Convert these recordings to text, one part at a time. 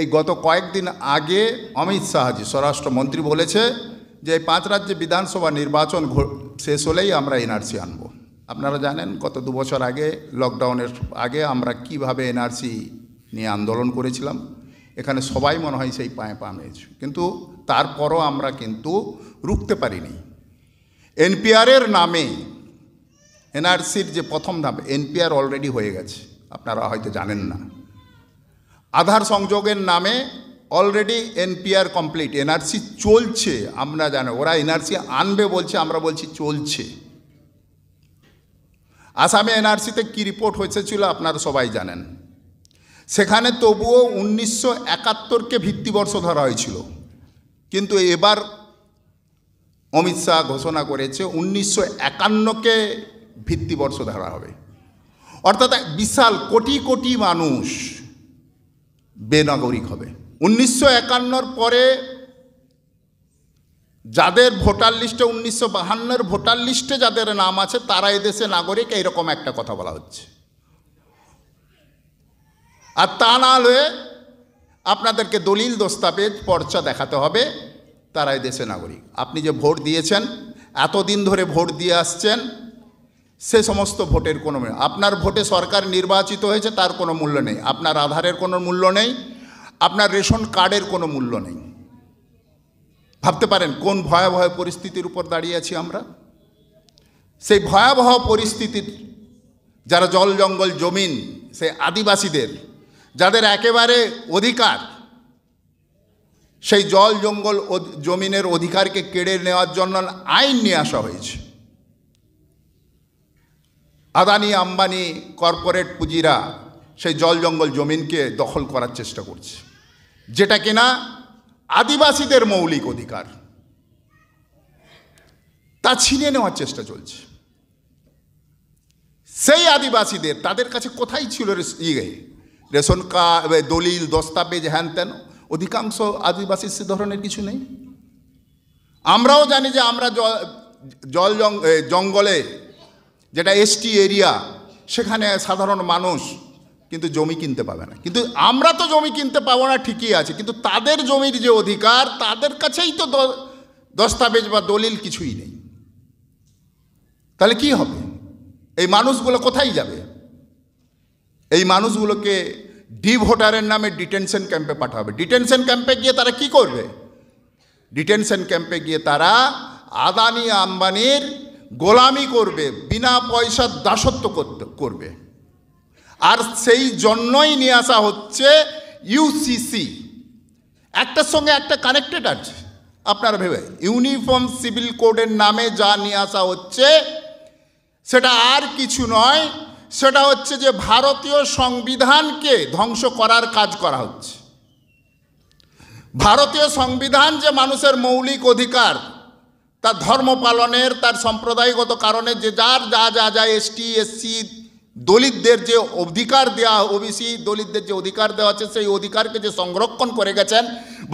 এই গত কয়েকদিন আগে অমিত শাহজি স্বরাষ্ট্রমন্ত্রী বলেছে যে পাঁচ রাজ্যে বিধানসভা নির্বাচন শেষ হলেই আমরা এনআরসি আনব আপনারা জানেন গত দু বছর আগে লকডাউনের আগে আমরা কিভাবে এনআরসি নিয়ে আন্দোলন করেছিলাম এখানে সবাই মনে হয় সেই পায়ে পা মেয়েছে কিন্তু তারপরও আমরা কিন্তু রুখতে পারিনি এনপিআরের নামে এনআরসির যে প্রথম ধাপ এনপিআর অলরেডি হয়ে গেছে আপনারা হয়তো জানেন না আধার সংযোগের নামে অলরেডি এনপিআর কমপ্লিট এনআরসি চলছে আমরা জানো ওরা এনআরসি আনবে বলছে আমরা বলছি চলছে আসামে এনআরসিতে কি রিপোর্ট ছিল আপনারা সবাই জানেন সেখানে তবুও উনিশশো একাত্তরকে ভিত্তিবর্ষ ধরা হয়েছিল কিন্তু এবার অমিত শাহ ঘোষণা করেছে উনিশশো একান্নকে ভিত্তিবর্ষ ধরা হবে অর্থাৎ বিশাল কোটি কোটি মানুষ বেনাগরিক হবে উনিশশো একান্নর পরে যাদের ভোটার লিস্টে উনিশশো বাহান্নর ভোটার লিস্টে যাদের নাম আছে তারা এদেশে নাগরিক এইরকম একটা কথা বলা হচ্ছে আর তা না হলে আপনাদেরকে দলিল দস্তাবেজ পর্চা দেখাতে হবে তারা এদেশে নাগরিক আপনি যে ভোট দিয়েছেন এতদিন ধরে ভোট দিয়ে আসছেন সে সমস্ত ভোটের কোনো আপনার ভোটে সরকার নির্বাচিত হয়েছে তার কোনো মূল্য নেই আপনার আধারের কোনো মূল্য নেই আপনার রেশন কার্ডের কোনো মূল্য নেই ভাবতে পারেন কোন ভয়াবহ পরিস্থিতির উপর দাঁড়িয়ে আছি আমরা সেই ভয়াবহ পরিস্থিতির যারা জল জঙ্গল জমিন সে আদিবাসীদের যাদের একেবারে অধিকার সেই জল জঙ্গল জমিনের অধিকারকে কেড়ে নেওয়ার জন্য আইন নিয়ে আসা হয়েছে আদানি আম্বানি কর্পোরেট পুঁজিরা সেই জল জঙ্গল জমিনকে দখল করার চেষ্টা করছে যেটা কিনা আদিবাসীদের মৌলিক অধিকার তা ছিনিয়ে নেওয়ার চেষ্টা চলছে সেই আদিবাসীদের তাদের কাছে কোথায় ছিল ইয়ে রেশন কার্ড দলিল দস্তাবেজ হ্যান তেন অধিকাংশ আদিবাসী সে ধরনের কিছু নেই আমরাও জানি যে আমরা জল জল জঙ্গলে যেটা এসটি এরিয়া সেখানে সাধারণ মানুষ কিন্তু জমি কিনতে পাবে না কিন্তু আমরা তো জমি কিনতে পাবো না ঠিকই আছে কিন্তু তাদের জমির যে অধিকার তাদের কাছেই তো দস্তাবেজ বা দলিল কিছুই নেই তাহলে কি হবে এই মানুষগুলো কোথায় যাবে এই মানুষগুলোকে ডি ভোটারের নামে ডিটেনশন ক্যাম্পে পাঠাবে ডিটেনশন ক্যাম্পে গিয়ে তারা কি করবে ডিটেনশন ক্যাম্পে গিয়ে তারা আদানি আম্বানির গোলামি করবে বিনা পয়সার দাসত্ব করবে আর সেই জন্যই নিয়ে আসা হচ্ছে ইউসিসি একটার সঙ্গে একটা কানেক্টেড আছে আপনারা ভেবে ইউনিফর্ম সিভিল কোডের নামে যা নিয়ে আসা হচ্ছে সেটা আর কিছু নয় সেটা হচ্ছে যে ভারতীয় সংবিধানকে ধ্বংস করার কাজ করা হচ্ছে ভারতীয় সংবিধান যে মানুষের মৌলিক অধিকার তার ধর্ম পালনের তার সম্প্রদায়গত কারণে যে যার যা যা যা এসটি এসসি দলিতদের যে অধিকার দেওয়া ওবিসি দলিতদের যে অধিকার দেওয়া আছে সেই অধিকারকে যে সংরক্ষণ করে গেছেন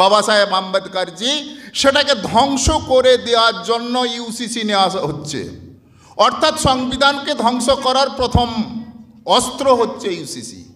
বাবা সাহেব আম্বেদকরজি সেটাকে ধ্বংস করে দেওয়ার জন্য ইউসিসি নেওয়া হচ্ছে অর্থাৎ সংবিধানকে ধ্বংস করার প্রথম অস্ত্র হচ্ছে ইউসিসি